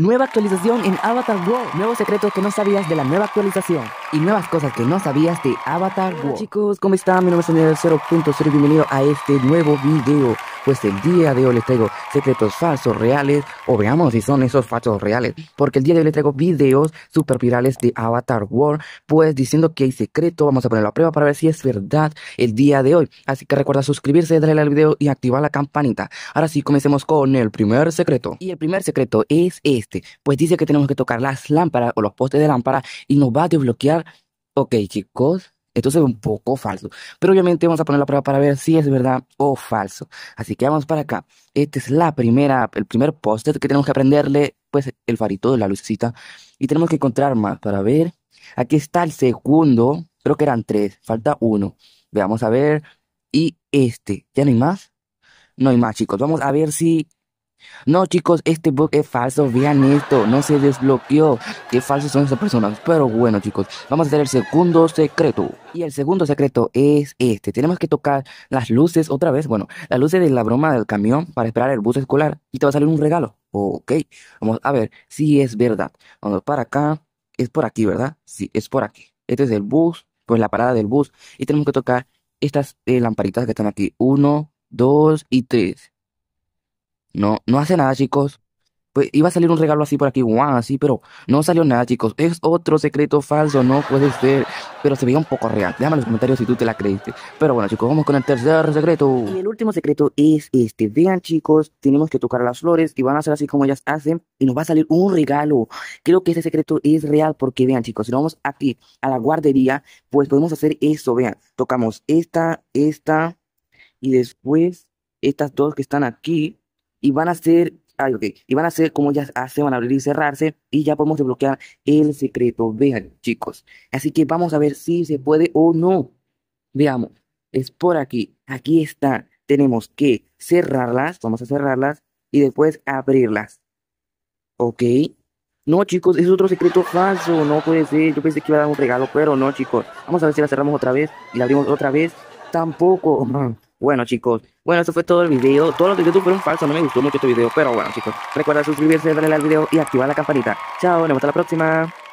Nueva actualización en Avatar World. Nuevos secretos que no sabías de la nueva actualización. Y nuevas cosas que no sabías de Avatar World. chicos, ¿cómo están? Mi nombre es Daniel 0.0 y bienvenido a este nuevo video pues el día de hoy les traigo secretos falsos reales o veamos si son esos falsos reales porque el día de hoy les traigo videos super virales de Avatar World pues diciendo que hay secreto vamos a ponerlo a prueba para ver si es verdad el día de hoy así que recuerda suscribirse darle al video y activar la campanita ahora sí comencemos con el primer secreto y el primer secreto es este pues dice que tenemos que tocar las lámparas o los postes de lámpara y nos va a desbloquear ok chicos entonces es un poco falso. Pero obviamente vamos a poner la prueba para ver si es verdad o falso. Así que vamos para acá. Este es la primera, el primer póster que tenemos que aprenderle, pues, el farito de la lucecita. Y tenemos que encontrar más para ver. Aquí está el segundo. Creo que eran tres. Falta uno. Veamos a ver. Y este. ¿Ya no hay más? No hay más, chicos. Vamos a ver si no, chicos, este bug es falso. Vean esto, no se desbloqueó. Qué falsos son esas personas. Pero bueno, chicos, vamos a hacer el segundo secreto. Y el segundo secreto es este. Tenemos que tocar las luces otra vez. Bueno, las luces de la broma del camión para esperar el bus escolar. Y te va a salir un regalo. Ok, vamos a ver si es verdad. Vamos para acá. Es por aquí, ¿verdad? Sí, es por aquí. Este es el bus, pues la parada del bus. Y tenemos que tocar estas eh, lamparitas que están aquí. Uno, dos y tres. No, no hace nada, chicos. Pues iba a salir un regalo así por aquí, guau, así, pero no salió nada, chicos. Es otro secreto falso, no puede ser. Pero se veía un poco real. Déjame en los comentarios si tú te la creíste. Pero bueno, chicos, vamos con el tercer secreto. Y el último secreto es este. Vean, chicos, tenemos que tocar las flores y van a hacer así como ellas hacen y nos va a salir un regalo. Creo que ese secreto es real porque, vean, chicos, si vamos aquí a la guardería, pues podemos hacer eso, vean. Tocamos esta, esta y después estas dos que están aquí y van a ser, ay, ok, y van a ser como ya se van a abrir y cerrarse y ya podemos desbloquear el secreto. Vean, chicos. Así que vamos a ver si se puede o no. Veamos, es por aquí. Aquí está. Tenemos que cerrarlas, vamos a cerrarlas y después abrirlas. Ok. No, chicos, es otro secreto falso. No puede ser. Yo pensé que iba a dar un regalo, pero no, chicos. Vamos a ver si la cerramos otra vez y la abrimos otra vez. Tampoco. Bueno chicos, bueno eso fue todo el video, todo lo de YouTube fueron falsos, no me gustó mucho este video, pero bueno chicos, recuerda suscribirse, darle al video y activar la campanita. Chao, nos vemos hasta la próxima.